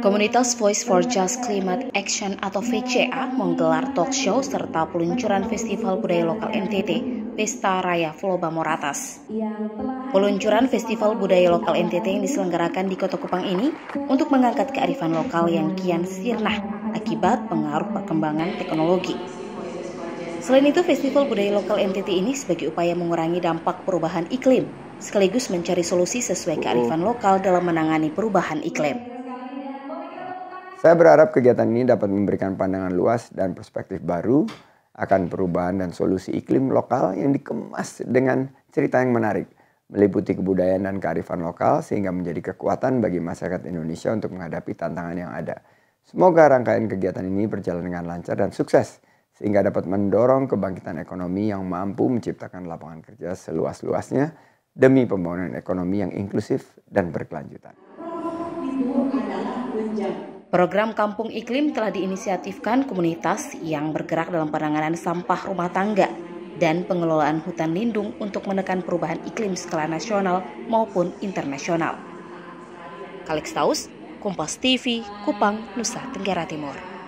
Komunitas Voice for Just Climate Action atau VCA menggelar talk show serta peluncuran Festival Budaya Lokal NTT, Pesta Raya Floba Moratas. Peluncuran Festival Budaya Lokal NTT yang diselenggarakan di Kota Kupang ini untuk mengangkat kearifan lokal yang kian sirnah akibat pengaruh perkembangan teknologi. Selain itu, Festival Budaya Lokal NTT ini sebagai upaya mengurangi dampak perubahan iklim, sekaligus mencari solusi sesuai kearifan lokal dalam menangani perubahan iklim. Saya berharap kegiatan ini dapat memberikan pandangan luas dan perspektif baru akan perubahan dan solusi iklim lokal yang dikemas dengan cerita yang menarik, meliputi kebudayaan dan kearifan lokal sehingga menjadi kekuatan bagi masyarakat Indonesia untuk menghadapi tantangan yang ada. Semoga rangkaian kegiatan ini berjalan dengan lancar dan sukses sehingga dapat mendorong kebangkitan ekonomi yang mampu menciptakan lapangan kerja seluas-luasnya demi pembangunan ekonomi yang inklusif dan berkelanjutan. Itu adalah menjaga Program Kampung Iklim telah diinisiatifkan komunitas yang bergerak dalam penanganan sampah rumah tangga dan pengelolaan hutan lindung untuk menekan perubahan iklim skala nasional maupun internasional. Kalix Kompas TV, Kupang, Nusa Tenggara Timur.